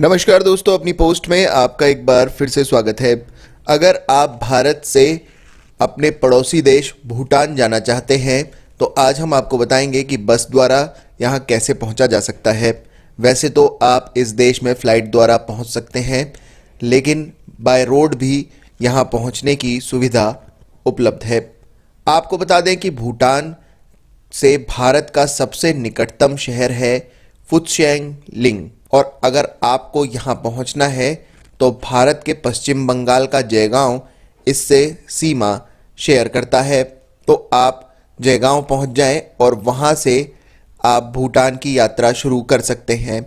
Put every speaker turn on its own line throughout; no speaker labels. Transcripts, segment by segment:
नमस्कार दोस्तों अपनी पोस्ट में आपका एक बार फिर से स्वागत है अगर आप भारत से अपने पड़ोसी देश भूटान जाना चाहते हैं तो आज हम आपको बताएंगे कि बस द्वारा यहाँ कैसे पहुँचा जा सकता है वैसे तो आप इस देश में फ़्लाइट द्वारा पहुँच सकते हैं लेकिन बाय रोड भी यहाँ पहुँचने की सुविधा उपलब्ध है आपको बता दें कि भूटान से भारत का सबसे निकटतम शहर है फुत्शेंग लिंग और अगर आपको यहाँ पहुँचना है तो भारत के पश्चिम बंगाल का जयगांव इससे सीमा शेयर करता है तो आप जयगांव पहुँच जाएँ और वहाँ से आप भूटान की यात्रा शुरू कर सकते हैं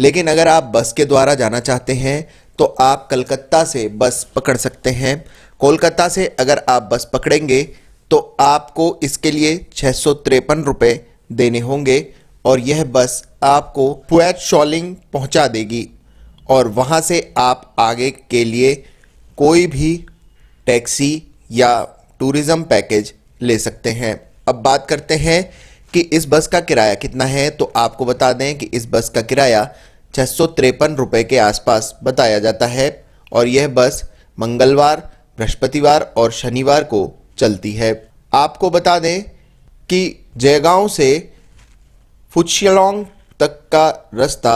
लेकिन अगर आप बस के द्वारा जाना चाहते हैं तो आप कलकत्ता से बस पकड़ सकते हैं कोलकाता से अगर आप बस पकड़ेंगे तो आपको इसके लिए छः सौ देने होंगे और यह बस आपको पुएट शॉलिंग पहुंचा देगी और वहां से आप आगे के लिए कोई भी टैक्सी या टूरिज्म पैकेज ले सकते हैं अब बात करते हैं कि इस बस का किराया कितना है तो आपको बता दें कि इस बस का किराया छः सौ तिरपन रुपये के आसपास बताया जाता है और यह बस मंगलवार बृहस्पतिवार और शनिवार को चलती है आपको बता दें कि जयगांव से फुचियालोंग तक का रास्ता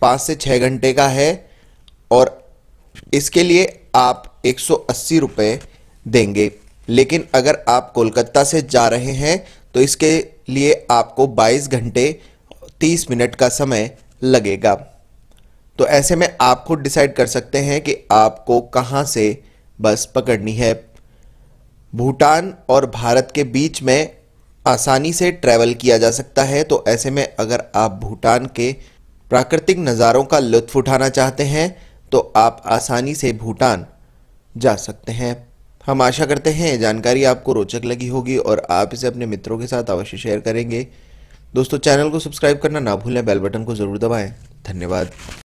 पाँच से छः घंटे का है और इसके लिए आप एक सौ देंगे लेकिन अगर आप कोलकाता से जा रहे हैं तो इसके लिए आपको 22 घंटे 30 मिनट का समय लगेगा तो ऐसे में आप खुद डिसाइड कर सकते हैं कि आपको कहाँ से बस पकड़नी है भूटान और भारत के बीच में आसानी से ट्रैवल किया जा सकता है तो ऐसे में अगर आप भूटान के प्राकृतिक नज़ारों का लुत्फ उठाना चाहते हैं तो आप आसानी से भूटान जा सकते हैं हम आशा करते हैं जानकारी आपको रोचक लगी होगी और आप इसे अपने मित्रों के साथ अवश्य शेयर करेंगे दोस्तों चैनल को सब्सक्राइब करना ना भूलें बेल बटन को ज़रूर दबाएं धन्यवाद